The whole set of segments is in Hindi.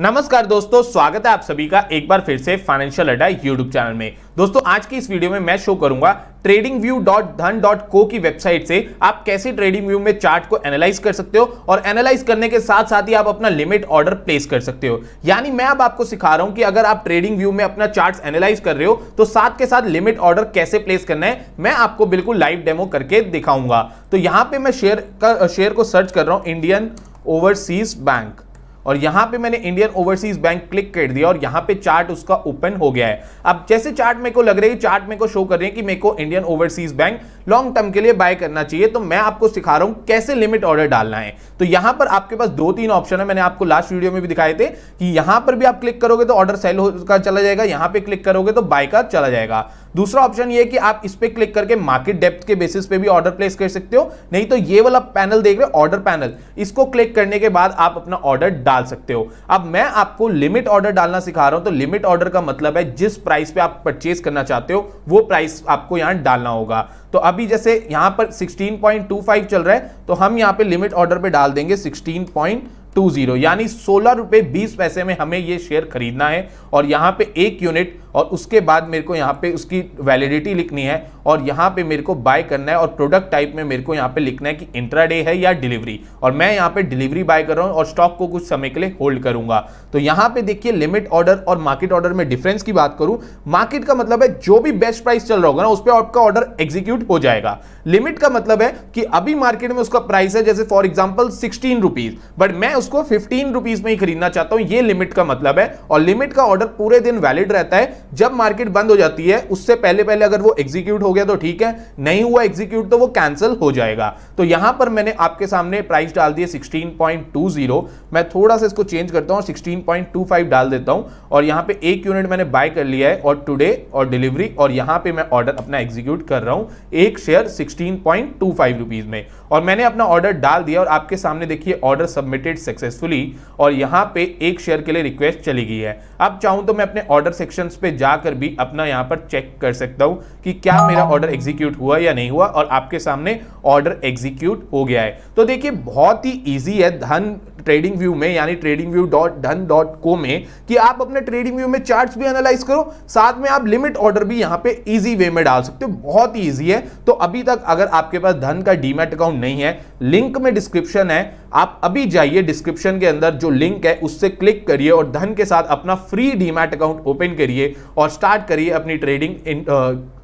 नमस्कार दोस्तों स्वागत है आप सभी का एक बार फिर से फाइनेंशियल अड्डा यूट्यूब चैनल में दोस्तों आज की इस वीडियो में मैं शो करूंगा ट्रेडिंग व्यू डॉट धन डॉट को की वेबसाइट से आप कैसे ट्रेडिंग व्यू में चार्ट को एनालाइज कर सकते हो और एनालाइज करने के साथ साथ ही आप अपना लिमिट ऑर्डर प्लेस कर सकते हो यानी मैं अब आपको सिखा रहा हूं कि अगर आप ट्रेडिंग व्यू में अपना चार्ट एनालाइज कर रहे हो तो साथ के साथ लिमिट ऑर्डर कैसे प्लेस करना है मैं आपको बिल्कुल लाइव डेमो करके दिखाऊंगा तो यहां पर मैं शेयर का शेयर को सर्च कर रहा हूं इंडियन ओवरसीज बैंक और यहां पे मैंने इंडियन ओवरसीज बैंक क्लिक कर दिया और यहां पे चार्ट उसका ओपन हो गया है अब जैसे चार्ट मेरे को लग रही है चार्ट मेरे को शो कर रहे हैं कि मेरे को Indian Overseas Bank long term के लिए बाय करना चाहिए तो मैं आपको सिखा रहा हूं कैसे लिमिट ऑर्डर डालना है तो यहां पर आपके पास दो तीन ऑप्शन है मैंने आपको लास्ट वीडियो में भी दिखाए थे कि यहां पर भी आप क्लिक करोगे तो ऑर्डर सेल का चला जाएगा यहां पर क्लिक करोगे तो बाय का चला जाएगा दूसरा ऑप्शन ये कि आप इस पर क्लिक करके मार्केट डेप्थ के बेसिस पे भी ऑर्डर प्लेस कर सकते हो नहीं तो ये वाला पैनल देख रहे हो ऑर्डर पैनल इसको क्लिक करने के बाद आप अपना ऑर्डर डाल सकते हो अब मैं आपको लिमिट ऑर्डर डालना सिखा रहा हूं तो लिमिट ऑर्डर का मतलब है जिस प्राइस पे आप परचेज करना चाहते हो वो प्राइस आपको यहां डालना होगा तो अभी जैसे यहां पर 16.25 चल रहा है तो हम यहां पे लिमिट ऑर्डर पे डाल देंगे 16.20 यानी सोलह रुपए बीस पैसे में हमें ये शेयर खरीदना है और यहां पे एक यूनिट और उसके बाद मेरे को यहाँ पे उसकी वैलिडिटी लिखनी है और यहाँ पे मेरे को बाय करना है और प्रोडक्ट टाइप में मेरे को यहाँ पे लिखना है कि इंट्राडे है या डिलीवरी और मैं यहाँ पे डिलीवरी बाय कर रहा हूँ और स्टॉक को कुछ समय के लिए होल्ड करूंगा तो यहाँ पे देखिए लिमिट ऑर्डर और मार्केट ऑर्डर में डिफरेंस की बात करूँ मार्केट का मतलब है जो भी बेस्ट प्राइस चल रहा होगा ना उस पर आपका ऑर्डर एग्जीक्यूट हो जाएगा लिमिट का मतलब है कि अभी मार्केट में उसका प्राइस है जैसे for example sixteen rupees but मैं उसको फिफ्टीन रुपीज में ही खरीदना चाहता हूँ ये लिमिट का मतलब है और लिमिट का ऑर्डर पूरे दिन वैलिड रहता है जब मार्केट बंद हो जाती है उससे पहले पहले अगर वो एग्जीक्यूट हो गया तो ठीक है नहीं हुआ एग्जीक्यूट तो वो कैंसिल हो जाएगा तो यहां पर मैंने आपके सामने प्राइस डाल दिए 16.20 मैं थोड़ा सा इसको चेंज करता हूँ 16.25 डाल देता हूँ और यहाँ पे एक यूनिट मैंने बाय कर लिया है और टुडे और डिलीवरी और यहाँ पे मैं ऑर्डर अपना एग्जीक्यूट कर रहा हूँ एक share sixteen point two five rupees में और मैंने अपना ऑर्डर डाल दिया और आपके सामने देखिए ऑर्डर सबमिटेड सक्सेसफुली और यहाँ पे एक शेयर के लिए रिक्वेस्ट चली गई है अब चाहूँ तो मैं अपने ऑर्डर सेक्शन पे जाकर भी अपना यहाँ पर चेक कर सकता हूँ कि क्या मेरा ऑर्डर एग्जीक्यूट हुआ या नहीं हुआ और आपके सामने ऑर्डर एग्जीक्यूट हो गया है तो देखिए बहुत ही ईजी है धन ट्रेडिंग व्यू में यानी ट्रेडिंग व्यू डॉट धन डॉट को में कि आप अपने ट्रेडिंग व्यू में चार्ट भी एनालाइज करो साथ में आप लिमिट ऑर्डर भी यहाँ पे ईजी वे में डाल सकते हो बहुत ही ईजी है तो अभी तक अगर आपके पास धन का डीमेट अकाउंट नहीं है लिंक में डिस्क्रिप्शन है आप अभी जाइए डिस्क्रिप्शन के अंदर जो लिंक है उससे क्लिक करिए और धन के साथ अपना फ्री डीमैट अकाउंट ओपन करिए और स्टार्ट करिए अपनी ट्रेडिंग इन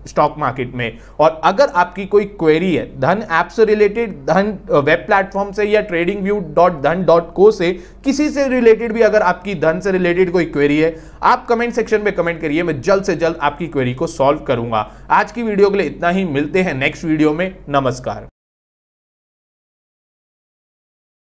स्टॉक मार्केट में और अगर आपकी कोई क्वेरी है धन ऐप से रिलेटेड धन वेब uh, प्लेटफॉर्म से या ट्रेडिंग व्यू डॉट धन डॉट को से किसी से रिलेटेड भी अगर आपकी धन से रिलेटेड कोई क्वेरी है आप कमेंट सेक्शन में कमेंट करिए मैं जल्द से जल्द आपकी क्वेरी को सॉल्व करूंगा आज की वीडियो के लिए इतना ही मिलते हैं नेक्स्ट वीडियो में नमस्कार